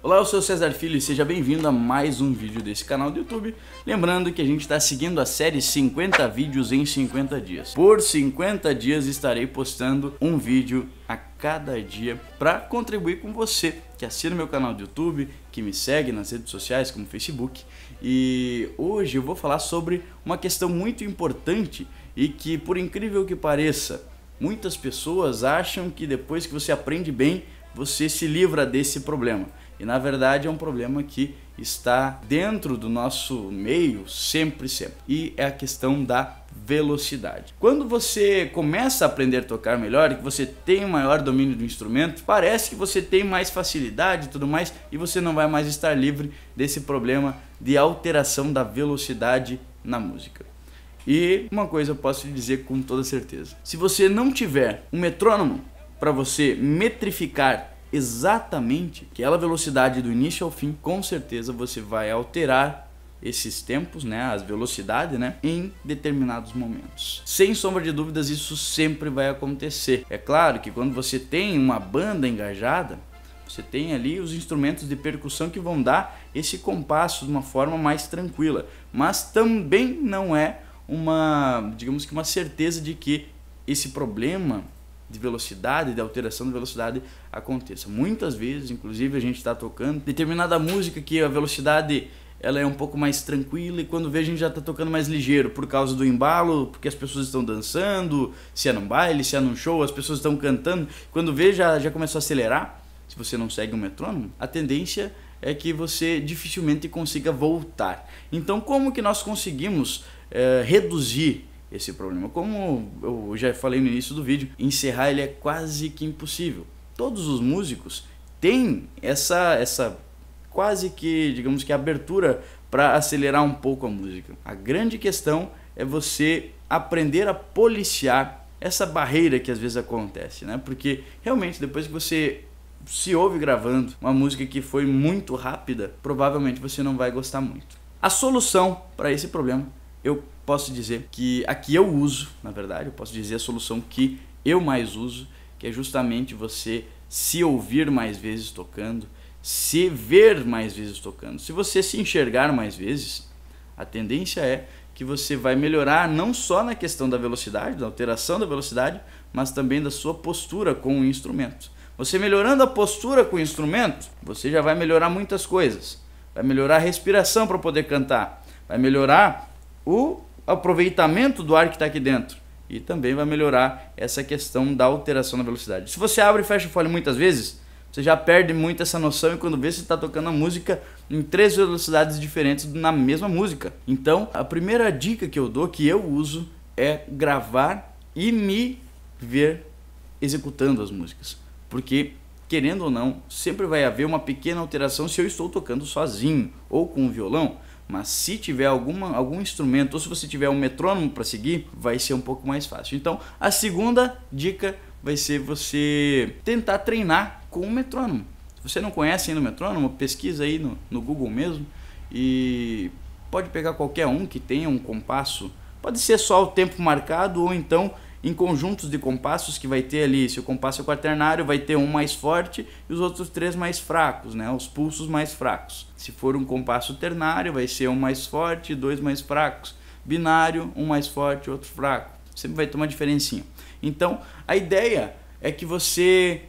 Olá, eu sou César Filho e seja bem-vindo a mais um vídeo desse canal do YouTube. Lembrando que a gente está seguindo a série 50 vídeos em 50 dias. Por 50 dias estarei postando um vídeo a cada dia para contribuir com você que assina meu canal do YouTube, que me segue nas redes sociais como Facebook. E hoje eu vou falar sobre uma questão muito importante e que, por incrível que pareça, muitas pessoas acham que depois que você aprende bem, você se livra desse problema. E na verdade é um problema que está dentro do nosso meio sempre, sempre. E é a questão da velocidade. Quando você começa a aprender a tocar melhor e que você tem um maior domínio do instrumento, parece que você tem mais facilidade e tudo mais, e você não vai mais estar livre desse problema de alteração da velocidade na música. E uma coisa eu posso lhe dizer com toda certeza: se você não tiver um metrônomo, para você metrificar exatamente aquela velocidade do início ao fim, com certeza você vai alterar esses tempos, né, as velocidades, né, em determinados momentos. Sem sombra de dúvidas, isso sempre vai acontecer. É claro que quando você tem uma banda engajada, você tem ali os instrumentos de percussão que vão dar esse compasso de uma forma mais tranquila, mas também não é uma, digamos que uma certeza de que esse problema de velocidade, de alteração de velocidade aconteça. Muitas vezes, inclusive, a gente está tocando determinada música que a velocidade ela é um pouco mais tranquila e quando vê a gente já está tocando mais ligeiro por causa do embalo, porque as pessoas estão dançando, se é num baile, se é num show, as pessoas estão cantando. Quando vê já, já começou a acelerar, se você não segue um metrônomo, a tendência é que você dificilmente consiga voltar. Então, como que nós conseguimos é, reduzir esse problema. Como eu já falei no início do vídeo, encerrar ele é quase que impossível. Todos os músicos têm essa essa quase que, digamos que abertura para acelerar um pouco a música. A grande questão é você aprender a policiar essa barreira que às vezes acontece, né? Porque realmente depois que você se ouve gravando uma música que foi muito rápida, provavelmente você não vai gostar muito. A solução para esse problema eu posso dizer que a que eu uso, na verdade, eu posso dizer a solução que eu mais uso, que é justamente você se ouvir mais vezes tocando, se ver mais vezes tocando. Se você se enxergar mais vezes, a tendência é que você vai melhorar não só na questão da velocidade, da alteração da velocidade, mas também da sua postura com o instrumento. Você melhorando a postura com o instrumento, você já vai melhorar muitas coisas. Vai melhorar a respiração para poder cantar, vai melhorar o aproveitamento do ar que está aqui dentro. E também vai melhorar essa questão da alteração da velocidade. Se você abre e fecha o fole muitas vezes, você já perde muito essa noção e quando vê você está tocando a música em três velocidades diferentes na mesma música. Então, a primeira dica que eu dou, que eu uso, é gravar e me ver executando as músicas. Porque, querendo ou não, sempre vai haver uma pequena alteração se eu estou tocando sozinho ou com o violão. Mas se tiver alguma, algum instrumento ou se você tiver um metrônomo para seguir, vai ser um pouco mais fácil. Então, a segunda dica vai ser você tentar treinar com o metrônomo. Se você não conhece ainda o metrônomo, pesquisa aí no, no Google mesmo e pode pegar qualquer um que tenha um compasso. Pode ser só o tempo marcado ou então em conjuntos de compassos que vai ter ali, se o compasso é quaternário, vai ter um mais forte e os outros três mais fracos, né? Os pulsos mais fracos. Se for um compasso ternário, vai ser um mais forte e dois mais fracos. Binário, um mais forte e outro fraco. Sempre vai ter uma diferencinha. Então, a ideia é que você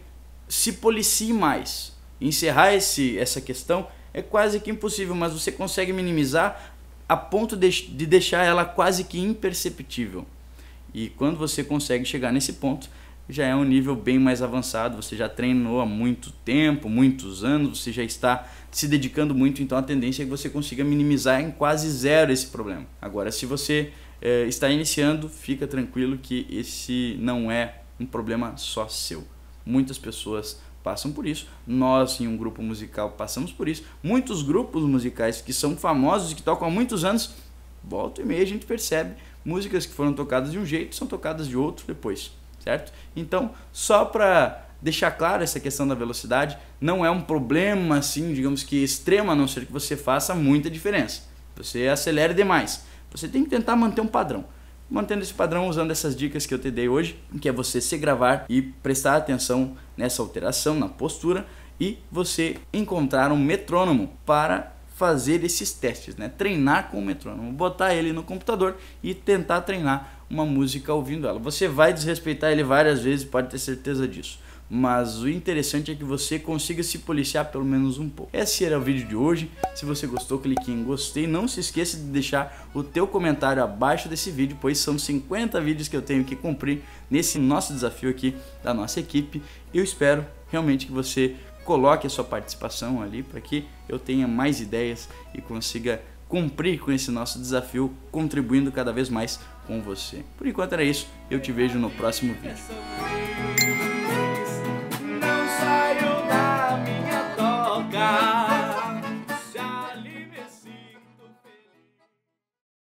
se policie mais. Encerrar esse, essa questão é quase que impossível, mas você consegue minimizar a ponto de, de deixar ela quase que imperceptível. E quando você consegue chegar nesse ponto, já é um nível bem mais avançado, você já treinou há muito tempo, muitos anos, você já está se dedicando muito, então a tendência é que você consiga minimizar em quase zero esse problema. Agora, se você eh, está iniciando, fica tranquilo que esse não é um problema só seu. Muitas pessoas passam por isso, nós em um grupo musical passamos por isso, muitos grupos musicais que são famosos e que tocam há muitos anos, volta e meia a gente percebe músicas que foram tocadas de um jeito são tocadas de outro depois, certo? Então, só para deixar claro essa questão da velocidade, não é um problema assim, digamos que extremo, a não ser que você faça muita diferença. Você acelere demais. Você tem que tentar manter um padrão. Mantendo esse padrão, usando essas dicas que eu te dei hoje, que é você se gravar e prestar atenção nessa alteração, na postura, e você encontrar um metrônomo para fazer esses testes, né? Treinar com o metrônomo, botar ele no computador e tentar treinar uma música ouvindo ela. Você vai desrespeitar ele várias vezes, pode ter certeza disso mas o interessante é que você consiga se policiar pelo menos um pouco. Esse era o vídeo de hoje. Se você gostou, clique em gostei. Não se esqueça de deixar o teu comentário abaixo desse vídeo, pois são 50 vídeos que eu tenho que cumprir nesse nosso desafio aqui da nossa equipe. Eu espero realmente que você coloque a sua participação ali para que eu tenha mais ideias e consiga cumprir com esse nosso desafio, contribuindo cada vez mais com você. Por enquanto era isso, eu te vejo no próximo vídeo.